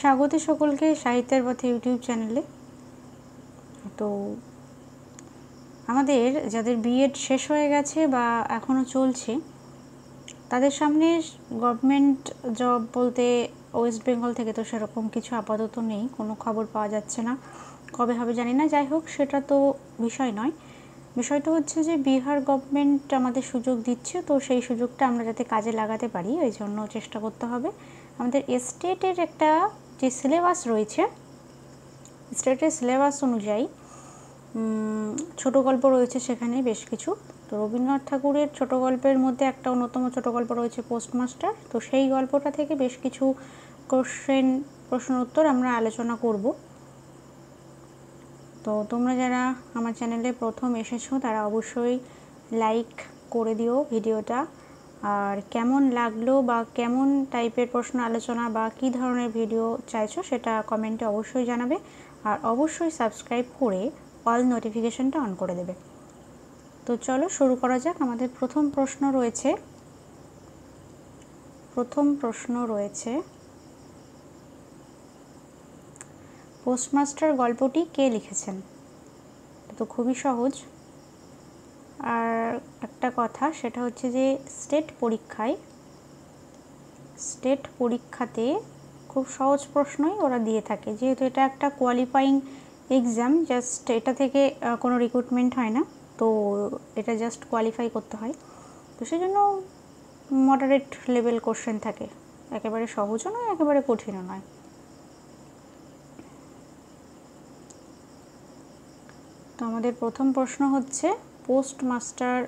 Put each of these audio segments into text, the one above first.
স্বাগত সকলকে সাহিত্যের পথে ইউটিউব চ্যানেলে তো আমাদের যাদের বিএড শেষ হয়ে গেছে বা এখনও চলছে তাদের সামনে গভর্নমেন্ট জব বলতে ওয়েস্ট বেঙ্গল থেকে তো সেরকম কিছু আপাতত নেই কোনো খবর পাওয়া যাচ্ছে না কবে হবে জানি না যাই হোক সেটা তো বিষয় নয় বিষয়টা হচ্ছে যে বিহার গভর্নমেন্ট আমাদের সুযোগ দিচ্ছে তো সেই সুযোগটা আমরা যাতে কাজে লাগাতে পারি ওই জন্য চেষ্টা করতে হবে আমাদের এস্টেটের একটা যে সিলেবাস রয়েছে স্টেটের সিলেবাস অনুযায়ী ছোট গল্প রয়েছে সেখানে বেশ কিছু তো রবীন্দ্রনাথ ঠাকুরের ছোট গল্পের মধ্যে একটা অন্যতম ছোট গল্প রয়েছে পোস্টমাস্টার তো সেই গল্পটা থেকে বেশ কিছু কোশ্চেন প্রশ্ন উত্তর আমরা আলোচনা করব তো তোমরা যারা আমার চ্যানেলে প্রথম এসেছো তারা অবশ্যই লাইক করে দিও ভিডিওটা আর কেমন লাগলো বা কেমন টাইপের প্রশ্ন আলোচনা বা কি ধরনের ভিডিও চাইছো সেটা কমেন্টে অবশ্যই জানাবে আর অবশ্যই সাবস্ক্রাইব করে অল নোটিফিকেশনটা অন করে দেবে তো চলো শুরু করা যাক আমাদের প্রথম প্রশ্ন রয়েছে প্রথম প্রশ্ন রয়েছে পোস্টমাস্টার গল্পটি কে লিখেছেন তো খুবই সহজ একটা কথা সেটা হচ্ছে যে স্টেট পরীক্ষায় স্টেট পরীক্ষাতে খুব সহজ প্রশ্নই ওরা দিয়ে থাকে যেহেতু এটা একটা কোয়ালিফাইং এক্সাম জাস্ট এটা থেকে কোনো রিক্রুটমেন্ট হয় না তো এটা জাস্ট কোয়ালিফাই করতে হয় তো সেই জন্য মডারেট লেভেল কোশ্চেন থাকে একেবারে সহজও নয় একেবারে কঠিনও নয় তো আমাদের প্রথম প্রশ্ন হচ্ছে পোস্টমাস্টার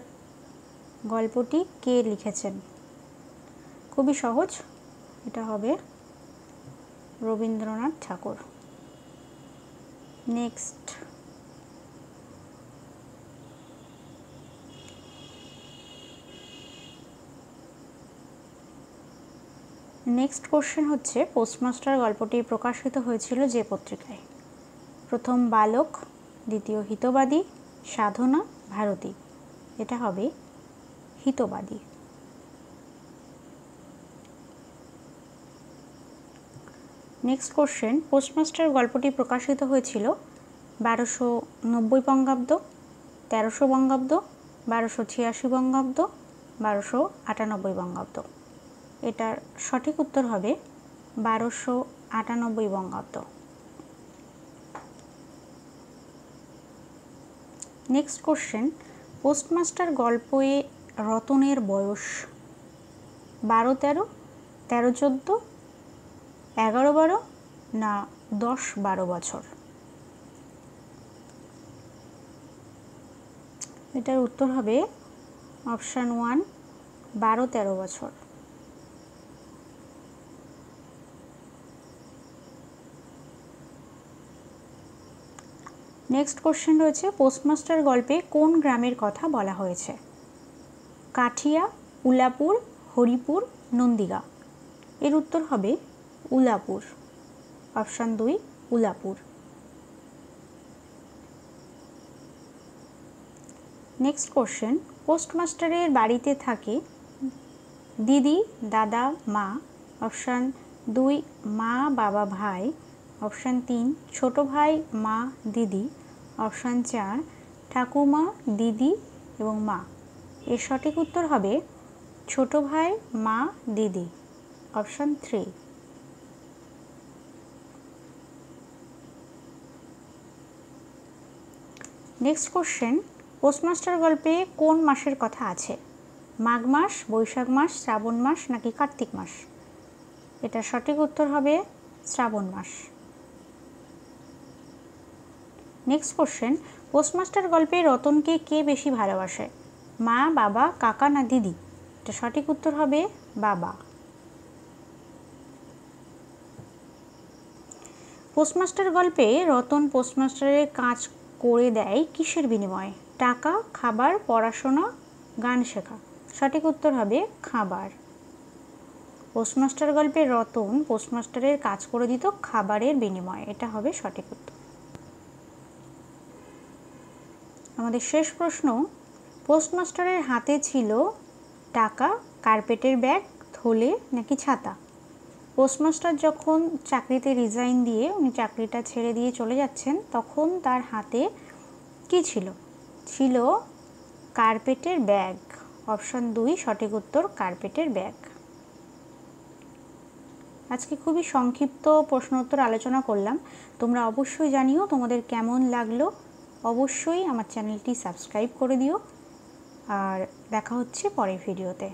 গল্পটি কে লিখেছেন খুবই সহজ এটা হবে Rabindranath Thakur next next question হচ্ছে পোস্টমাস্টার গল্পটি প্রকাশিত হয়েছিল যে পত্রিকায় প্রথম বালক দ্বিতীয় হিতবাদী সাধনা ভারতী এটা হবে হিতবাদী নেক্সট কোশ্চেন পোস্টমাস্টার গল্পটি প্রকাশিত হয়েছিল বারোশো নব্বই বঙ্গাব্দ তেরোশো বঙ্গাব্দ বারোশো ছিয়াশি বঙ্গাব্দ বারোশো আটানব্বই বঙ্গাব্দ এটার সঠিক উত্তর হবে বারোশো আটানব্বই বঙ্গাব্দ নেক্সট কোশ্চেন পোস্টমাস্টার গল্পে রতনের বয়স বারো তেরো তেরো চোদ্দো এগারো বারো না দশ বারো বছর এটার উত্তর হবে অপশান ওয়ান বারো তেরো বছর নেক্সট কোশ্চেন রয়েছে পোস্টমাস্টার গল্পে কোন গ্রামের কথা বলা হয়েছে কাঠিয়া উলাপুর হরিপুর নন্দিগা এর উত্তর হবে উলাপুর অপশান দুই উলাপুর নেক্সট কোশ্চেন পোস্টমাস্টারের বাড়িতে থাকে দিদি দাদা মা অপশান দুই মা বাবা ভাই অপশান তিন ছোট ভাই মা দিদি অপশান চার ঠাকুমা দিদি এবং মা এর সঠিক উত্তর হবে ছোট ভাই মা দিদি option three next question postmaster গল্পে কোন মাসের কথা আছে মাঘ মাস বৈশাখ মাস শ্রাবণ মাস নাকি কার্তিক মাস এটা সঠিক উত্তর হবে শ্রাবণ মাস নেক্সট কোশ্চেন পোস্টমাস্টার গল্পে রতনকে কে বেশি ভালোবাসে মা বাবা কাকা না দিদি এটা সঠিক উত্তর হবে বাবা পোস্টমাস্টার গল্পে রতন পোস্টমাস্টারের কাজ করে দেয় কিসের বিনিময়ে টাকা খাবার পড়াশোনা গান শেখা সঠিক উত্তর হবে খাবার পোস্টমাস্টার গল্পে রতন পোস্টমাস্টারের কাজ করে দিত খাবারের বিনিময়ে এটা হবে সঠিক উত্তর আমাদের শেষ প্রশ্ন পোস্টমাস্টারের হাতে ছিল টাকা কার্পেটের ব্যাগ থলে নাকি ছাতা পোস্টমাস্টার যখন চাকরিতে রিজাইন দিয়ে উনি চাকরিটা ছেড়ে দিয়ে চলে যাচ্ছেন তখন তার হাতে কি ছিল ছিল কার্পেটের ব্যাগ অপশন দুই সঠিক উত্তর কার্পেটের ব্যাগ আজকে খুবই সংক্ষিপ্ত প্রশ্ন উত্তর আলোচনা করলাম তোমরা অবশ্যই জানিও তোমাদের কেমন লাগলো অবশ্যই আমার চ্যানেলটি সাবস্ক্রাইব করে দিও আর দেখা হচ্ছে পরের ভিডিওতে